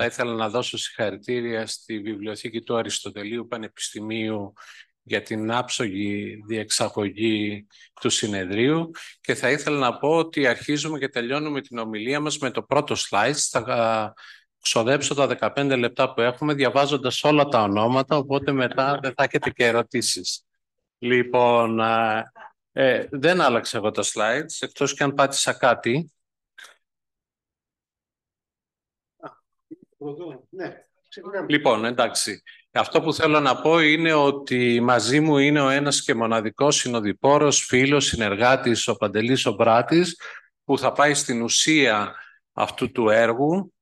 Θα ήθελα να δώσω συγχαρητήρια στη Βιβλιοθήκη του Αριστοτελείου Πανεπιστημίου για την άψογη διεξαγωγή του συνεδρίου και θα ήθελα να πω ότι αρχίζουμε και τελειώνουμε την ομιλία μας με το πρώτο slide. Θα ε, ξοδέψω τα 15 λεπτά που έχουμε διαβάζοντας όλα τα ονόματα, οπότε μετά δεν θα έχετε και ερωτήσεις. Λοιπόν, ε, ε δεν άλλαξα εγώ τα slides, εκτός και αν πάτησα κάτι. Ναι. Λοιπόν, εντάξει. Αυτό που θέλω να πω είναι ότι μαζί μου είναι ο ένας και μοναδικός συνοδοιπόρος, φίλος, συνεργάτης, ο Παντελής Ομπράτης, που θα πάει στην ουσία αυτού του έργου.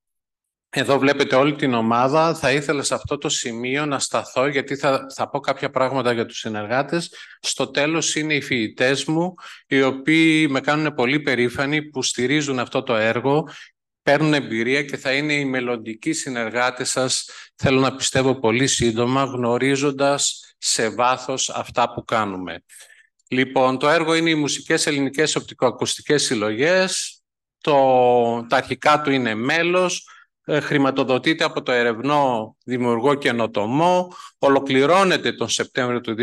Εδώ βλέπετε όλη την ομάδα. Θα ήθελα σε αυτό το σημείο να σταθώ, γιατί θα, θα πω κάποια πράγματα για τους συνεργάτες. Στο τέλος είναι οι φοιητέ μου, οι οποίοι με κάνουν πολύ περήφανοι που στηρίζουν αυτό το έργο παίρνουν εμπειρία και θα είναι οι μελλοντικοί συνεργάτες σας, θέλω να πιστεύω πολύ σύντομα, γνωρίζοντας σε βάθος αυτά που κάνουμε. Λοιπόν, το έργο είναι οι μουσικές ελληνικές οπτικοακουστικές συλλογές, το, τα αρχικά του είναι μέλος, ε, χρηματοδοτείται από το ερευνό δημιουργό καινοτομό, ολοκληρώνεται τον Σεπτέμβριο του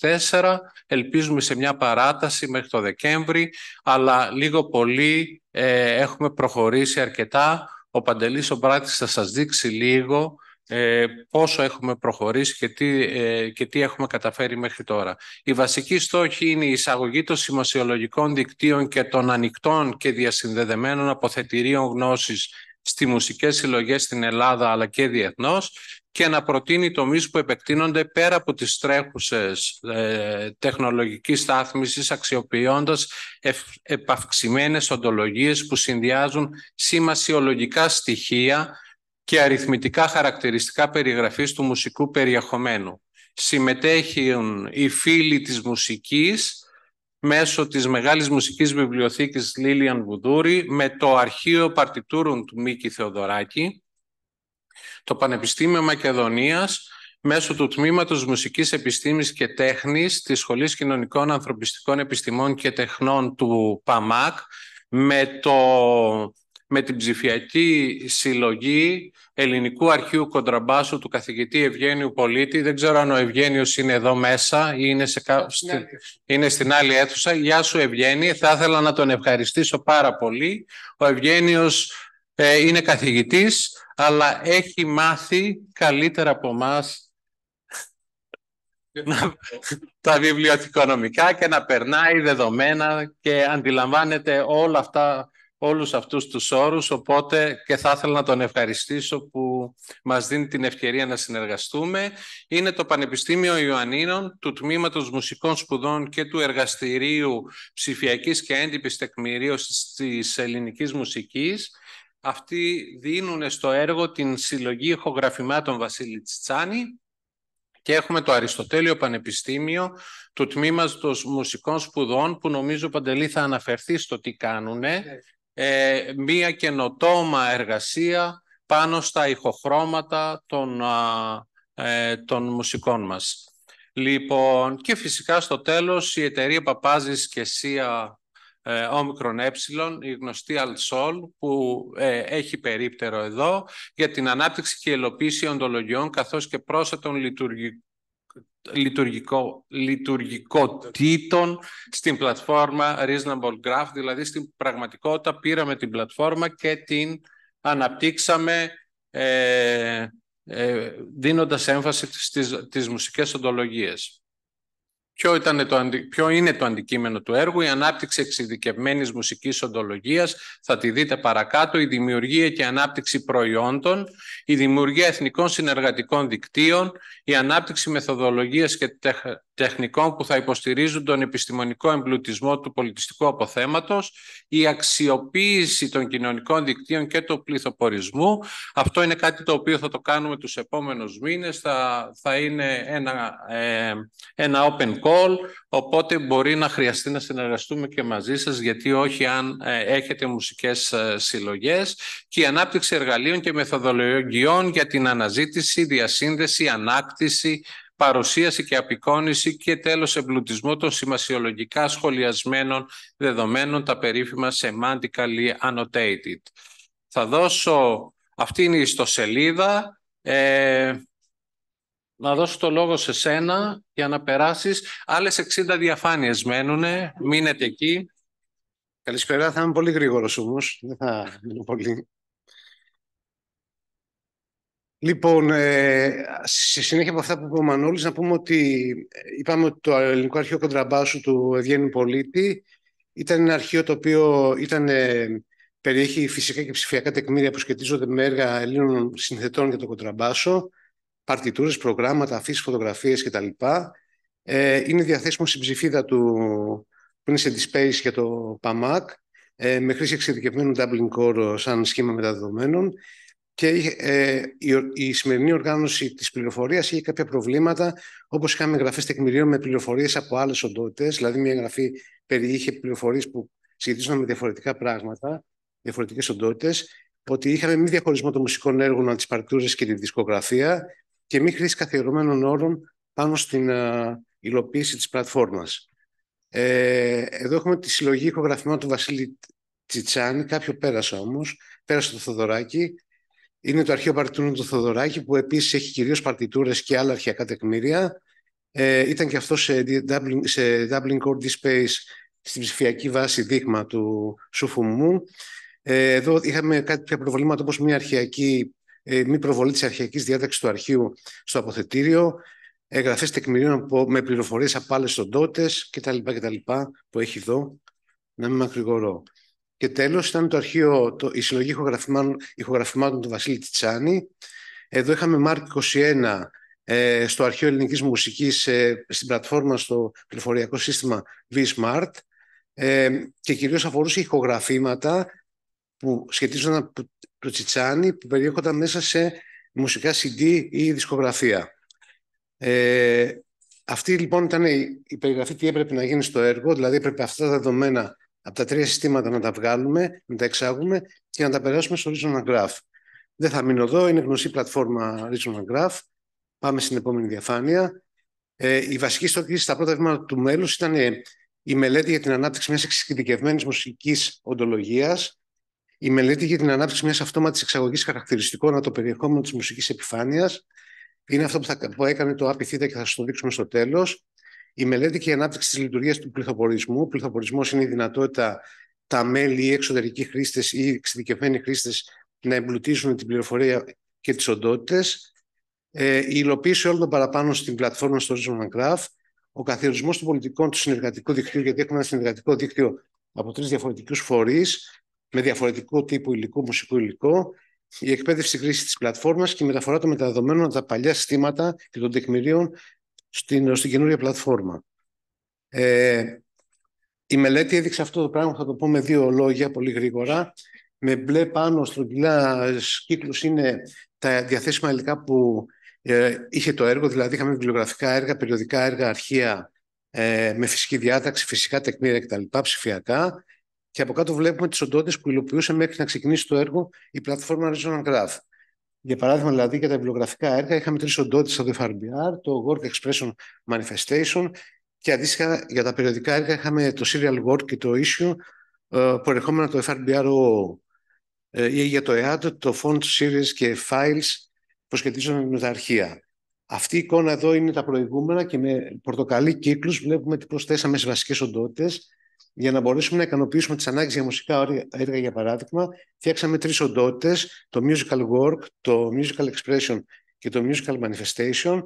2024, ελπίζουμε σε μια παράταση μέχρι το Δεκέμβρη, αλλά λίγο πολύ ε, έχουμε προχωρήσει αρκετά. Ο Παντελής ο Μπράτης θα σας δείξει λίγο ε, πόσο έχουμε προχωρήσει και τι, και τι έχουμε καταφέρει μέχρι τώρα. Η βασική στόχη είναι η εισαγωγή των σημασιολογικών δικτύων και των ανοιχτών και διασυνδεδεμένων αποθετηρίων γνώσης στις μουσικές συλλογές στην Ελλάδα αλλά και διεθνώς και να προτείνει τομείς που επεκτείνονται πέρα από τις τρέχουσες ε, τεχνολογικής στάθμισης αξιοποιώντας οντολογίε επαυξημένες οντολογίες που συνδυάζουν σημασιολογικά στοιχεία και αριθμητικά χαρακτηριστικά περιγραφής του μουσικού περιεχομένου. Συμμετέχουν οι φίλοι της μουσικής μέσω της μεγάλης μουσικής βιβλιοθήκης Λίλιαν Βουδούρη με το αρχείο παρτιτούρων του Μίκη Θεοδωράκη, το Πανεπιστήμιο Μακεδονίας μέσω του Τμήματος Μουσικής Επιστήμης και Τέχνης της Σχολής Κοινωνικών Ανθρωπιστικών Επιστημών και Τεχνών του ΠΑΜΑΚ με το με την ψηφιακή συλλογή ελληνικού αρχείου κοντραμπάσου του καθηγητή Ευγένιου Πολίτη. Δεν ξέρω αν ο Ευγένιος είναι εδώ μέσα ή είναι, σε ναι, ναι. είναι στην άλλη αίθουσα. Γεια σου Ευγένη, θα ήθελα να τον ευχαριστήσω πάρα πολύ. Ο Ευγένιος ε, είναι καθηγητής, αλλά έχει μάθει καλύτερα από εμάς τα βιβλιοθηκονομικά και να περνάει δεδομένα και αντιλαμβάνεται όλα αυτά όλους αυτούς τους όρους, οπότε και θα ήθελα να τον ευχαριστήσω που μας δίνει την ευκαιρία να συνεργαστούμε. Είναι το Πανεπιστήμιο Ιωαννίνων του Τμήματος Μουσικών Σπουδών και του Εργαστηρίου Ψηφιακής και Έντυπης Τεκμηρίωσης της Ελληνικής Μουσικής. Αυτοί δίνουν στο έργο την συλλογή ηχογραφημάτων Βασίλη Τσάνη και έχουμε το Αριστοτέλειο Πανεπιστήμιο του Τμήματος Μουσικών Σπουδών που νομίζω Παντελή θα αναφερθείς στο τι κάνουνε ναι ε, μία καινοτόμα εργασία πάνω στα ηχοχρώματα των, ε, των μουσικών μας. Λοιπόν, και φυσικά στο τέλος η εταιρεία Παπάζης και Σία ε, ε, η γνωστή Αλσόλ που ε, έχει περίπτερο εδώ για την ανάπτυξη και υλοποίηση οντολογιών καθώς και πρόσθετων λειτουργικών λειτουργικό, λειτουργικότητων στην πλατφόρμα Reasonable Graph, δηλαδή στην πραγματικότητα πήραμε την πλατφόρμα και την αναπτύξαμε ε, ε δίνοντας έμφαση στις, στις μουσικές οντολογίες. Ποιο, το, ποιο είναι το αντικείμενο του έργου, η ανάπτυξη εξειδικευμένης μουσικής οντολογίας, θα τη δείτε παρακάτω, η δημιουργία και ανάπτυξη προϊόντων, η δημιουργία εθνικών συνεργατικών δικτύων, η ανάπτυξη μεθοδολογίας και τεχνικών που θα υποστηρίζουν τον επιστημονικό εμπλουτισμό του πολιτιστικού αποθέματος, η αξιοποίηση των κοινωνικών δικτύων και του πληθοπορισμού. Αυτό είναι κάτι το οποίο θα το κάνουμε τους επόμενους μήνες, θα, θα είναι ένα, ε, ένα open call, οπότε μπορεί να χρειαστεί να συνεργαστούμε και μαζί σας, γιατί όχι αν ε, έχετε μουσικές ε, συλλογές και η ανάπτυξη εργαλείων και μεθοδολογιών για την αναζήτηση, διασύνδεση, ανάκτηση, παρουσίαση και απεικόνιση και τέλος εμπλουτισμό των σημασιολογικά σχολιασμένων δεδομένων, τα περίφημα semantically annotated. Θα δώσω, αυτή είναι η ιστοσελίδα, ε, να δώσω το λόγο σε σένα για να περάσεις. Άλλες 60 διαφάνειες μένουν, μείνετε εκεί. Καλησπέρα, θα είμαι πολύ γρήγορος όμως, δεν θα μείνω πολύ. Λοιπόν, ε, σε συνέχεια από αυτά που είπε ο Μανώλης, να πούμε ότι ε, είπαμε ότι το ελληνικό αρχείο κοντραμπάσου του Ευγέννη Πολίτη ήταν ένα αρχείο το οποίο ήταν, ε, περιέχει φυσικά και ψηφιακά τεκμήρια που σχετίζονται με έργα Ελλήνων συνθετών για το κοντραμπάσο, παρτιτούρες, προγράμματα, αφήσεις, φωτογραφίες κτλ. είναι διαθέσιμο στην ψηφίδα του, που είναι σε για το PAMAC, με χρήση εξειδικευμένου Dublin Core σαν σχήμα μεταδεδομένων και ε, η, η, σημερινή οργάνωση της πληροφορίας είχε κάποια προβλήματα, όπως είχαμε εγγραφές τεκμηρίων με πληροφορίες από άλλες οντότητες, δηλαδή μια γραφή περιείχε πληροφορίες που σχετίζονταν με διαφορετικά πράγματα, διαφορετικές οντότητες, ότι είχαμε μη διαχωρισμό των μουσικών έργων από τις παρτούρες και τη δισκογραφία και μη χρήση καθιερωμένων όρων πάνω στην ε, υλοποίηση της πλατφόρμας. Ε, εδώ έχουμε τη συλλογή ηχογραφημάτων του Βασίλη Τσιτσάνη, κάποιο πέρασε όμως, πέρασε το Θοδωράκι, είναι το αρχείο παρτιτούρων του Θοδωράκη που επίσης έχει κυρίως παρτιτούρες και άλλα αρχαιακά τεκμήρια. Ε, ήταν και αυτό σε Dublin, σε Dublin Core Space στην ψηφιακή βάση δείγμα του Σουφουμού. Ε, εδώ είχαμε κάποια προβλήματα όπως μια ε, μη προβολή της αρχαιακής διάταξης του αρχείου στο αποθετήριο, εγγραφές τεκμηρίων με πληροφορίες από άλλες οντότητες κτλ, που έχει εδώ, να μην μακρηγορώ. Και τέλος ήταν το αρχείο, το, η συλλογή ηχογραφημάτων, του Βασίλη Τιτσάνη. Εδώ είχαμε Μάρκ 21 ε, στο Αρχείο Ελληνικής Μουσικής ε, στην πλατφόρμα στο πληροφοριακό Vsmart. Ε, και κυρίως αφορούσε ηχογραφήματα που σχετίζονταν με το Τσιτσάνι που περιέχονταν μέσα σε μουσικά CD ή δισκογραφία. Ε, αυτή λοιπόν ήταν η περιγραφή τι έπρεπε να γίνει στο έργο, δηλαδή έπρεπε αυτά τα δεδομένα από τα τρία συστήματα να τα βγάλουμε, να τα εξάγουμε και να τα περάσουμε στο Reason Graph. Δεν θα μείνω εδώ, είναι γνωστή πλατφόρμα Reason Graph. Πάμε στην επόμενη διαφάνεια. Ε, η βασική στόχη στα πρώτα βήματα του μέλους ήταν ε, η μελέτη για την ανάπτυξη μιας εξειδικευμένης μουσικής οντολογίας, η μελέτη για την ανάπτυξη μιας αυτόματης εξαγωγής χαρακτηριστικών από το περιεχόμενο της μουσικής επιφάνειας. Είναι αυτό που, θα, που έκανε το API και θα σας το δείξουμε στο τέλος. Η μελέτη και η ανάπτυξη της λειτουργίας του πληθοπορισμού. Ο πληθοπορισμό είναι η δυνατότητα τα μέλη ή εξωτερικοί χρήστες ή εξειδικευμένοι χρήστες να εμπλουτίζουν την πληροφορία και τις οντότητες. Ε, η υλοποίηση όλων των παραπάνω στην πλατφόρμα στο Horizon Graph. Ο καθορισμό των πολιτικών του συνεργατικού δικτύου, γιατί έχουμε ένα συνεργατικό δίκτυο από τρεις διαφορετικούς φορείς, με διαφορετικό τύπο υλικό, μουσικό υλικό. Η εκπαίδευση χρήση της πλατφόρμας και η μεταφορά των μεταδεδομένων από τα παλιά συστήματα και των τεκμηρίων στην, στην καινούρια πλατφόρμα. Ε, η μελέτη έδειξε αυτό το πράγμα, θα το πω με δύο λόγια πολύ γρήγορα. Με μπλε πάνω στρογγυλά κύκλους είναι τα διαθέσιμα υλικά που ε, είχε το έργο, δηλαδή είχαμε βιβλιογραφικά έργα, περιοδικά έργα, αρχεία ε, με φυσική διάταξη, φυσικά τεκμήρια κτλ. ψηφιακά. Και από κάτω βλέπουμε τις οντότητες που υλοποιούσε μέχρι να ξεκινήσει το έργο η πλατφόρμα Reason Graph. Για παράδειγμα, δηλαδή για τα βιβλιογραφικά έργα, είχαμε τρεις οντότητες στο FRBR, το Work Expression Manifestation και αντίστοιχα για τα περιοδικά έργα είχαμε το Serial Work και το Issue που ε, προερχόμενα το FRBRO ε, ή για το EAD, το Font Series και Files που σχετίζονται με τα αρχεία. Αυτή η εικόνα εδώ είναι τα προηγούμενα και με πορτοκαλί κύκλους βλέπουμε τι προσθέσαμε στις βασικές οντότητες για να μπορέσουμε να ικανοποιήσουμε τις ανάγκες για μουσικά έργα, για παράδειγμα, φτιάξαμε τρεις οντότητες, το musical work, το musical expression και το musical manifestation.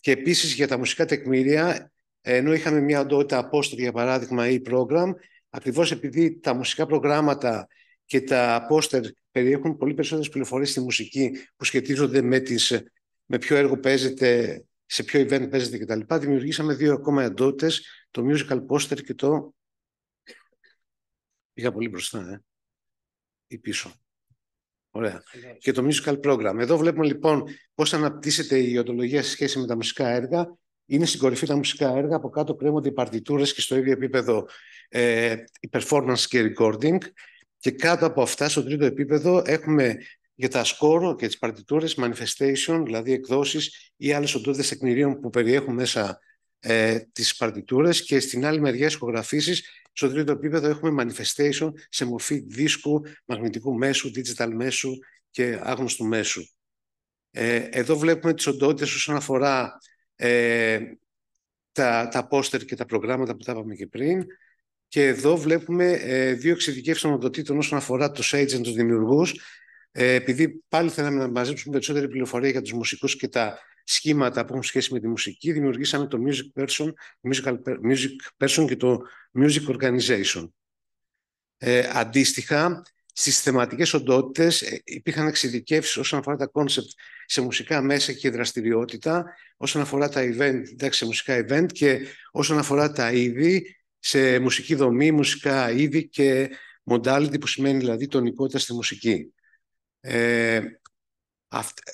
Και επίσης για τα μουσικά τεκμήρια, ενώ είχαμε μια οντότητα απόστολη, για παράδειγμα, ή program, ακριβώς επειδή τα μουσικά προγράμματα και τα απόστερ περιέχουν πολύ περισσότερες πληροφορίες στη μουσική που σχετίζονται με, τις, με ποιο έργο παίζεται, σε ποιο event παίζεται κτλ. Δημιουργήσαμε δύο ακόμα εντότητε, το musical poster και το Πήγα πολύ μπροστά, ε. Ή πίσω. Ωραία. Και το musical program. Εδώ βλέπουμε λοιπόν πώς αναπτύσσεται η οντολογία σε σχέση με τα μουσικά έργα. Είναι στην κορυφή τα μουσικά έργα, από κάτω κρέμονται οι παρτιτούρες και στο ίδιο επίπεδο ε, η performance και recording. Και κάτω από αυτά, στο τρίτο επίπεδο, έχουμε για τα σκόρο και τις παρτιτούρες manifestation, δηλαδή εκδόσεις ή άλλες οντότητες τεκμηρίων που περιέχουν μέσα ε, τις παρτιτούρες. Και στην άλλη μεριά, σκογραφήσει στο τρίτο επίπεδο έχουμε manifestation σε μορφή δίσκου, μαγνητικού μέσου, digital μέσου και άγνωστου μέσου. Ε, εδώ βλέπουμε τις οντότητες όσον αφορά ε, τα, τα πόστερ και τα προγράμματα που τα είπαμε και πριν. Και εδώ βλέπουμε ε, δύο εξειδικεύσεις των οντοτήτων όσον αφορά τους agents, τους δημιουργούς. Ε, επειδή πάλι θέλαμε να μαζέψουμε περισσότερη πληροφορία για τους μουσικούς και τα σχήματα που έχουν σχέση με τη μουσική, δημιουργήσαμε το Music Person, musical, music person και το Music Organization. Ε, αντίστοιχα, στις θεματικές οντότητες ε, υπήρχαν εξειδικεύσεις όσον αφορά τα concept σε μουσικά μέσα και δραστηριότητα, όσον αφορά τα event, εντάξει, σε μουσικά event και όσον αφορά τα είδη, σε μουσική δομή, μουσικά είδη και modality που σημαίνει δηλαδή τονικότητα στη μουσική. Ε,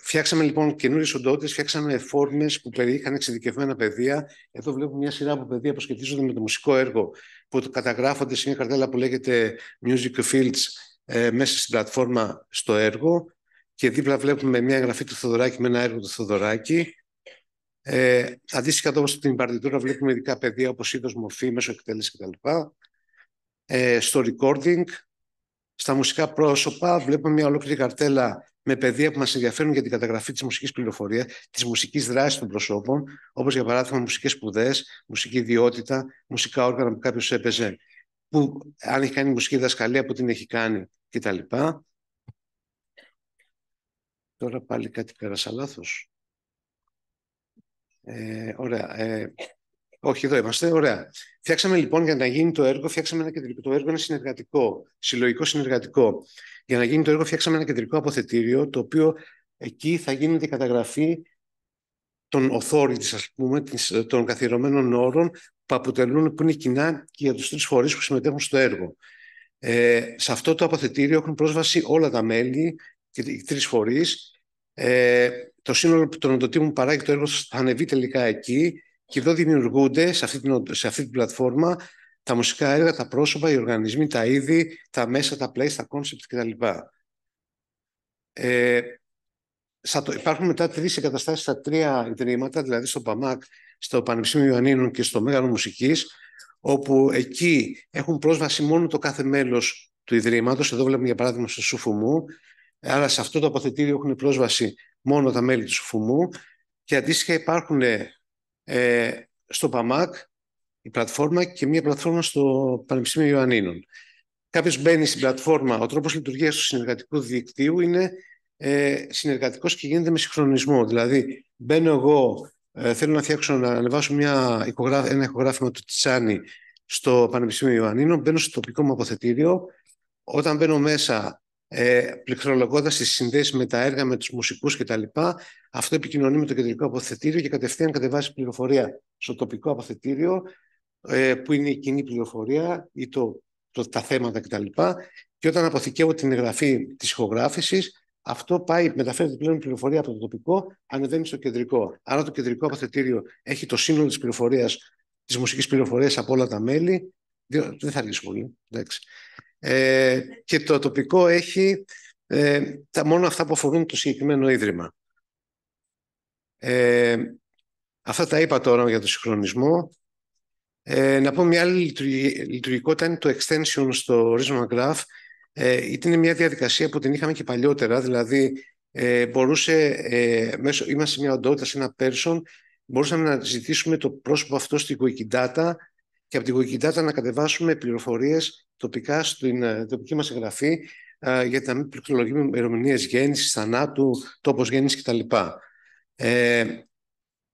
Φτιάξαμε λοιπόν καινούριες οντότητες, φτιάξαμε φόρμες που περιείχαν εξειδικευμένα παιδεία. Εδώ βλέπουμε μια σειρά από παιδεία που σχετίζονται με το μουσικό έργο, που καταγράφονται σε μια καρτέλα που λέγεται Music Fields ε, μέσα στην πλατφόρμα στο έργο. Και δίπλα βλέπουμε μια εγγραφή του Θοδωράκη με ένα έργο του Θεοδωράκη. Ε, αντίστοιχα εδώ στην παρτιτούρα βλέπουμε ειδικά παιδεία όπως είδος μορφή, μέσω εκτέλεση κτλ. Ε, στο recording, στα μουσικά πρόσωπα βλέπουμε μια ολόκληρη καρτέλα με πεδία που μας ενδιαφέρουν για την καταγραφή της μουσικής πληροφορία, της μουσικής δράσης των προσώπων, όπως για παράδειγμα μουσικές σπουδές, μουσική ιδιότητα, μουσικά όργανα που κάποιος έπαιζε, που αν έχει κάνει μουσική δασκαλία, που την έχει κάνει κτλ. Τώρα πάλι κάτι πέρασα λάθος. Ε, ωραία. Ε, όχι, εδώ είμαστε. Ωραία. Φτιάξαμε λοιπόν για να γίνει το έργο, φτιάξαμε ένα κεντρικό. Το έργο είναι συνεργατικό, συλλογικό συνεργατικό. Για να γίνει το έργο, φτιάξαμε ένα κεντρικό αποθετήριο, το οποίο εκεί θα γίνεται η καταγραφή των authorities, ας πούμε, των καθιερωμένων όρων που αποτελούν, που είναι κοινά και για τους τρεις φορείς που συμμετέχουν στο έργο. Ε, σε αυτό το αποθετήριο έχουν πρόσβαση όλα τα μέλη και οι τρεις φορείς. Ε, το σύνολο των οντοτήμων που παράγει το έργο θα ανεβεί τελικά εκεί και εδώ δημιουργούνται σε αυτή την, σε αυτή την πλατφόρμα τα μουσικά έργα, τα πρόσωπα, οι οργανισμοί, τα είδη, τα μέσα, τα place, τα concept κτλ. Ε, το, υπάρχουν μετά τρεις εγκαταστάσεις στα τρία ιδρύματα, δηλαδή στο ΠΑΜΑΚ, στο Πανεπιστήμιο Ιωαννίνων και στο Μέγαρο Μουσικής, όπου εκεί έχουν πρόσβαση μόνο το κάθε μέλος του ιδρύματος. Εδώ βλέπουμε για παράδειγμα στο Σουφουμού. Άρα σε αυτό το αποθετήριο έχουν πρόσβαση μόνο τα μέλη του Σουφουμού. Και αντίστοιχα υπάρχουν ε, στο ΠΑΜΑΚ, η πλατφόρμα και μία πλατφόρμα στο Πανεπιστήμιο Ιωαννίνων. Κάποιος μπαίνει στην πλατφόρμα, ο τρόπος λειτουργίας του συνεργατικού δικτύου είναι ε, συνεργατικός και γίνεται με συγχρονισμό. Δηλαδή, μπαίνω εγώ, ε, θέλω να φτιάξω, να ανεβάσω μια οικογράφη, ένα ηχογράφημα του Τσάνι στο Πανεπιστήμιο Ιωαννίνων, μπαίνω στο τοπικό μου αποθετήριο. Όταν μπαίνω μέσα, ε, πληκτρολογώντας τις συνδέσεις με τα έργα, με τους μουσικούς κτλ. Αυτό επικοινωνεί με το κεντρικό αποθετήριο και κατευθείαν κατεβάζει πληροφορία στο τοπικό αποθετήριο, ε, που είναι η κοινή πληροφορία ή το, το, τα θέματα κτλ. Και όταν αποθηκεύω την εγγραφή της ηχογράφησης, αυτό πάει, μεταφέρεται πλέον πληροφορία από το τοπικό, ανεβαίνει στο κεντρικό. Άρα το κεντρικό αποθετήριο έχει το σύνολο της πληροφορίας, της μουσικής πληροφορίας από όλα τα μέλη. Δεν θα αργήσει πολύ ε, και το τοπικό έχει ε, τα μόνο αυτά που αφορούν το συγκεκριμένο ίδρυμα. Ε, αυτά τα είπα τώρα για το συγχρονισμό. Ε, να πω μια άλλη λειτουργικότητα είναι το extension στο Risma Graph. Ε, μια διαδικασία που την είχαμε και παλιότερα, δηλαδή ε, μπορούσε, ε, μέσω, είμαστε μια οντότητα, ένα person, μπορούσαμε να ζητήσουμε το πρόσωπο αυτό στην Wikidata και από την Wikidata να κατεβάσουμε πληροφορίες τοπικά στην ε, τοπική μας εγγραφή ε, για να μην πληκτρολογούμε ημερομηνίες γέννησης, θανάτου, τόπος γέννησης κτλ. Ε,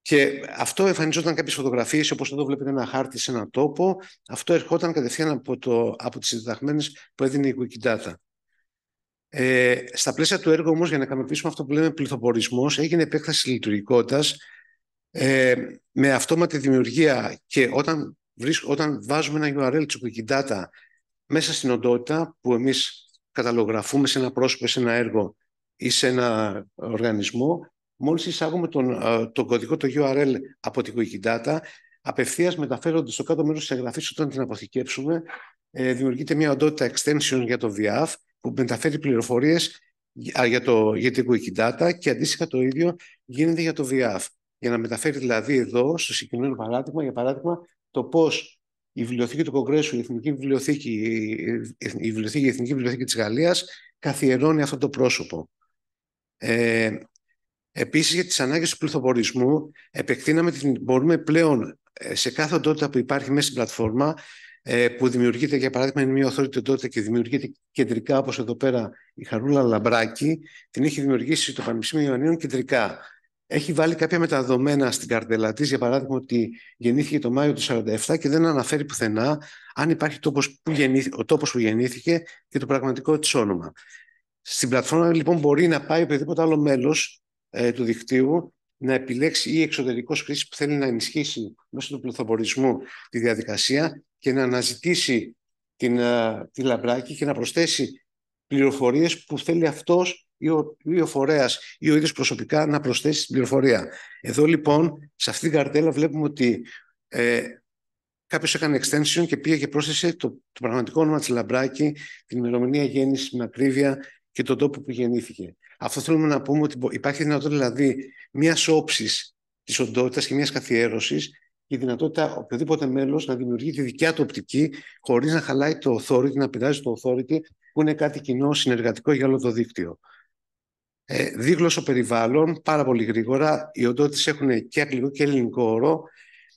και αυτό εμφανιζόταν κάποιες φωτογραφίες, όπως εδώ βλέπετε ένα χάρτη σε έναν τόπο. Αυτό ερχόταν κατευθείαν από, το, από τις συνδεδεμένε που έδινε η Wikidata. Ε, στα πλαίσια του έργου όμως, για να ικανοποιήσουμε αυτό που λέμε πληθοπορισμό, έγινε επέκταση λειτουργικότητας ε, με αυτόματη δημιουργία και όταν, βρίσκ, όταν βάζουμε ένα URL της Wikidata μέσα στην οντότητα που εμείς καταλογραφούμε σε ένα πρόσωπο, σε ένα έργο ή σε ένα οργανισμό, μόλις εισάγουμε τον, ε, τον κωδικό, το URL από την Wikidata, Data, απευθείας μεταφέρονται στο κάτω μέρος της εγγραφής όταν την αποθηκεύσουμε, ε, δημιουργείται μια οντότητα extension για το VIAF που μεταφέρει πληροφορίες για, το, για την Quick και αντίστοιχα το ίδιο γίνεται για το VIAF. Για να μεταφέρει δηλαδή εδώ, στο συγκεκριμένο παράδειγμα, για παράδειγμα, το πώς η βιβλιοθήκη του Κογκρέσου, η Εθνική Βιβλιοθήκη, η, βιβλιοθήκη, η Εθνική Βιβλιοθήκη της Γαλλίας καθιερώνει αυτό το πρόσωπο. Ε, επίσης για τις ανάγκες του πληθοπορισμού επεκτείναμε, μπορούμε πλέον ε, σε κάθε οντότητα που υπάρχει μέσα στην πλατφόρμα ε, που δημιουργείται, για παράδειγμα, είναι μια οθόνη τότε και δημιουργείται κεντρικά, όπως εδώ πέρα η Χαρούλα Λαμπράκη, την έχει δημιουργήσει το Πανεπιστήμιο Ιωαννίων κεντρικά έχει βάλει κάποια μεταδομένα στην καρτελά της, για παράδειγμα ότι γεννήθηκε το Μάιο του 1947 και δεν αναφέρει πουθενά αν υπάρχει τόπος που ο τόπος που γεννήθηκε και το πραγματικό της όνομα. Στην πλατφόρμα λοιπόν μπορεί να πάει οποιοδήποτε άλλο μέλος ε, του δικτύου να επιλέξει ή εξωτερικός χρήση που θέλει να ενισχύσει μέσω του πλουθοπορισμού τη διαδικασία και να αναζητήσει την, ε, τη λαμπράκη και να προσθέσει πληροφορίες που θέλει αυτός ή ο, ή ο φορέας ή ο ίδιος προσωπικά να προσθέσει την πληροφορία. Εδώ λοιπόν, σε αυτή την καρτέλα βλέπουμε ότι ε, κάποιος έκανε extension και πήγε και πρόσθεσε το, το πραγματικό όνομα της Λαμπράκη, την ημερομηνία γέννησης με ακρίβεια και τον τόπο που γεννήθηκε. Αυτό θέλουμε να πούμε ότι υπάρχει δυνατότητα δηλαδή μιας όψης της οντότητας και μιας καθιέρωσης και η δυνατότητα οποιοδήποτε μέλος να δημιουργεί τη δικιά του οπτική χωρίς να χαλάει το authority, να πειράζει το authority, που είναι κάτι κοινό συνεργατικό για όλο το δίκτυο ε, δίγλωσσο περιβάλλον πάρα πολύ γρήγορα. Οι οντότητε έχουν και αγγλικό και ελληνικό όρο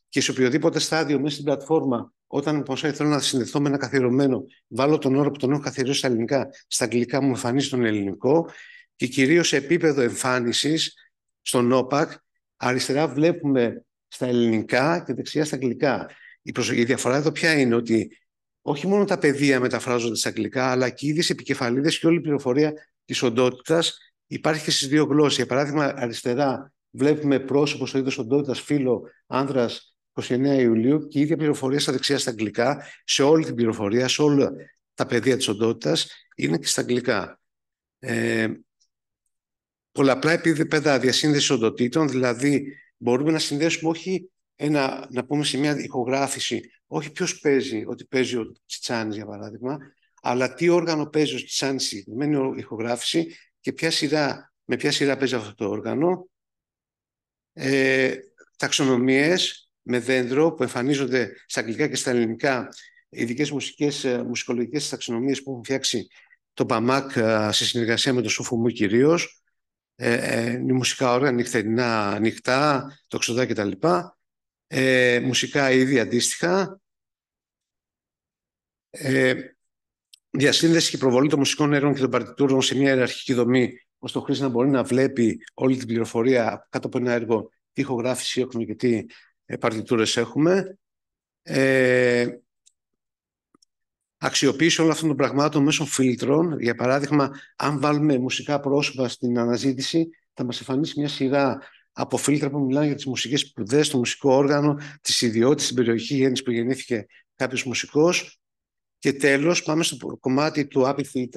και σε οποιοδήποτε στάδιο μέσα στην πλατφόρμα, όταν ποσά θέλω να συνδεθώ με ένα καθιερωμένο, βάλω τον όρο που τον έχω καθιερώσει στα ελληνικά, στα αγγλικά μου εμφανίζει τον ελληνικό και κυρίως σε επίπεδο εμφάνισης στον ΟΠΑΚ, αριστερά βλέπουμε στα ελληνικά και δεξιά στα αγγλικά. Η, διαφορά εδώ πια είναι ότι όχι μόνο τα παιδεία μεταφράζονται στα αγγλικά, αλλά και οι ίδιες επικεφαλίδες και όλη η πληροφορία της οντότητας υπάρχει και στις δύο γλώσσες. Για παράδειγμα, αριστερά βλέπουμε πρόσωπο στο είδος οντότητας, φίλο, άνδρας 29 Ιουλίου και η ίδια πληροφορία στα δεξιά στα αγγλικά, σε όλη την πληροφορία, σε όλα τα πεδία της οντότητας, είναι και στα αγγλικά. Ε, πολλαπλά επίπεδα διασύνδεσης οντοτήτων, δηλαδή μπορούμε να συνδέσουμε όχι ένα, να πούμε σε μια ηχογράφηση, όχι ποιος παίζει, ότι παίζει ο Τσιτσάνης για παράδειγμα, αλλά τι όργανο παίζει ο Τσιτσάνης στη ηχογράφηση και ποια σειρά, με ποια σειρά παίζει αυτό το όργανο. Ε, ταξονομίες με δέντρο που εμφανίζονται στα αγγλικά και στα ελληνικά ειδικές μουσικές, ε, μουσικολογικές ταξονομίες που έχουν φτιάξει το ΠΑΜΑΚ ε, σε συνεργασία με τον μου κυρίως. Ε, ε, μουσικά όργανα, νυχτερινά, νυχτά, τοξοδά κτλ. Ε, μουσικά είδη αντίστοιχα. Ε, διασύνδεση και προβολή των μουσικών έργων και των παρτιτούρων σε μια ιεραρχική δομή, ώστε ο χρήστη να μπορεί να βλέπει όλη την πληροφορία κάτω από ένα έργο, τι ηχογράφηση έχουμε και τι ε, παρτιτούρες έχουμε. Ε, αξιοποίηση όλων αυτών των πραγμάτων μέσω φίλτρων. Για παράδειγμα, αν βάλουμε μουσικά πρόσωπα στην αναζήτηση, θα μας εμφανίσει μια σειρά από φίλτρα που μιλάνε για τις μουσικές σπουδές, το μουσικό όργανο, τις ιδιότητες, στην περιοχή γέννηση που γεννήθηκε κάποιος μουσικός. Και τέλος πάμε στο κομμάτι του άπη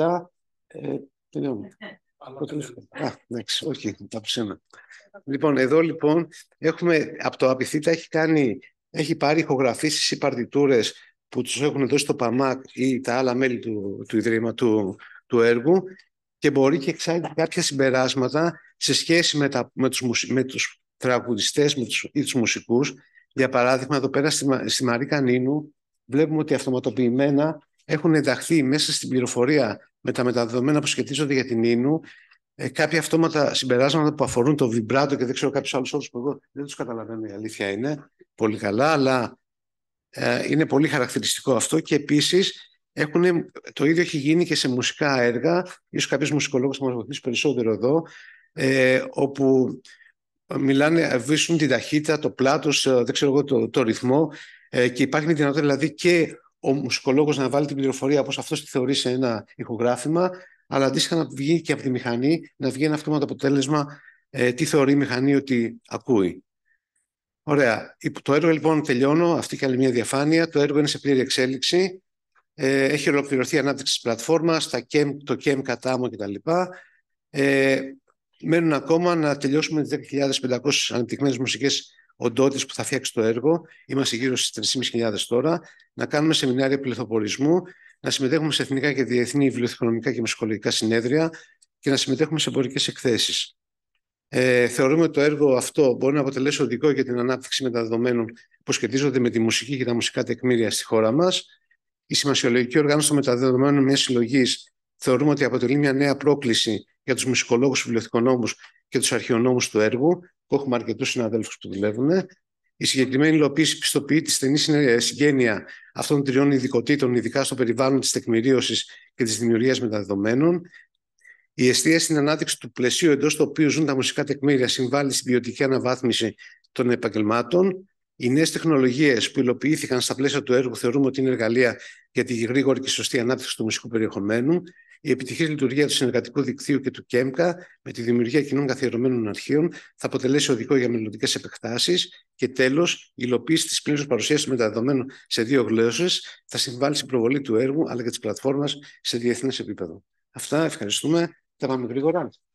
Ε, τελειώνουμε. Ε. Α, ναι, όχι, τα Λοιπόν, εδώ λοιπόν έχουμε από το Απιθύτα έχει κάνει, έχει πάρει ηχογραφήσεις ή παρτιτούρες που τους έχουν δώσει το ΠΑΜΑΚ ή τα άλλα μέλη του, του Ιδρύμα του, έργου και μπορεί και εξάγει κάποια συμπεράσματα σε σχέση με, τα, με, τους, με τους τραγουδιστές με τους, ή τους μουσικούς. Για παράδειγμα, εδώ πέρα στη, στη Μαρή Κανίνου βλέπουμε ότι αυτοματοποιημένα έχουν ενταχθεί μέσα στην πληροφορία με τα μεταδεδομένα που σχετίζονται για την ίνου ε, κάποια αυτόματα συμπεράσματα που αφορούν το βιμπράτο και δεν ξέρω κάποιους άλλους όρους που εγώ δεν τους καταλαβαίνω. Η αλήθεια είναι πολύ καλά, αλλά ε, είναι πολύ χαρακτηριστικό αυτό και επίσης έχουν, το ίδιο έχει γίνει και σε μουσικά έργα, ίσως κάποιος μουσικολόγος θα μας βοηθήσει περισσότερο εδώ, ε, όπου μιλάνε, ε, βρίσκουν την ταχύτητα, το πλάτος, δεν ξέρω εγώ, το, το ρυθμό ε, και υπάρχει μια δυνατότητα δηλαδή και ο μουσικολόγος να βάλει την πληροφορία όπως αυτός τη θεωρεί σε ένα ηχογράφημα, αλλά αντίστοιχα να βγει και από τη μηχανή, να βγει ένα αυτόματο αποτέλεσμα ε, τι θεωρεί η μηχανή ότι ακούει. Ωραία. Το έργο λοιπόν τελειώνω, αυτή και άλλη μια διαφάνεια. Το έργο είναι σε πλήρη εξέλιξη. Ε, έχει ολοκληρωθεί η ανάπτυξη της πλατφόρμας, τα κέμ το CAM κατάμο κτλ. Ε, μένουν ακόμα να τελειώσουμε τις 10.500 ανεπτυγμένες μουσικές οντότητε που θα φτιάξει το έργο, είμαστε γύρω στις 3.500 τώρα, να κάνουμε σεμινάρια πληθοπορισμού, να συμμετέχουμε σε εθνικά και διεθνή βιβλιοθηκονομικά και μουσικολογικά συνέδρια και να συμμετέχουμε σε εμπορικές εκθέσεις. Ε, θεωρούμε ότι το έργο αυτό μπορεί να αποτελέσει οδικό για την ανάπτυξη μεταδεδομένων που σχετίζονται με τη μουσική και τα μουσικά τεκμήρια στη χώρα μας. Η σημασιολογική οργάνωση των μεταδεδομένων μιας συλλογής θεωρούμε ότι αποτελεί μια νέα πρόκληση για τους μουσικολόγους, βιβλιοθηκονόμους και τους αρχαιονόμους του έργου, που έχουμε αρκετούς συναδέλφους που δουλεύουν. Η συγκεκριμένη υλοποίηση πιστοποιεί τη στενή ε, συγγένεια αυτών των τριών ειδικοτήτων, ειδικά στο περιβάλλον της τεκμηρίωσης και της δημιουργίας μεταδεδομένων. Η εστίαση στην ανάπτυξη του πλαισίου εντός του οποίου ζουν τα μουσικά τεκμήρια συμβάλλει στην ποιοτική αναβάθμιση των επαγγελμάτων. Οι νέες τεχνολογίες που υλοποιήθηκαν στα πλαίσια του έργου θεωρούμε ότι είναι εργαλεία για τη γρήγορη και σωστή ανάπτυξη του μουσικού περιεχομένου. Η επιτυχής λειτουργία του συνεργατικού δικτύου και του ΚΕΜΚΑ με τη δημιουργία κοινών καθιερωμένων αρχείων θα αποτελέσει οδικό για μελλοντικές επεκτάσεις και τέλος, η υλοποίηση της πλήρους παρουσίαση των μεταδεδομένων σε δύο γλώσσες θα συμβάλλει στην προβολή του έργου αλλά και της πλατφόρμας σε διεθνές επίπεδο. Αυτά, ευχαριστούμε. Τα πάμε γρήγορα.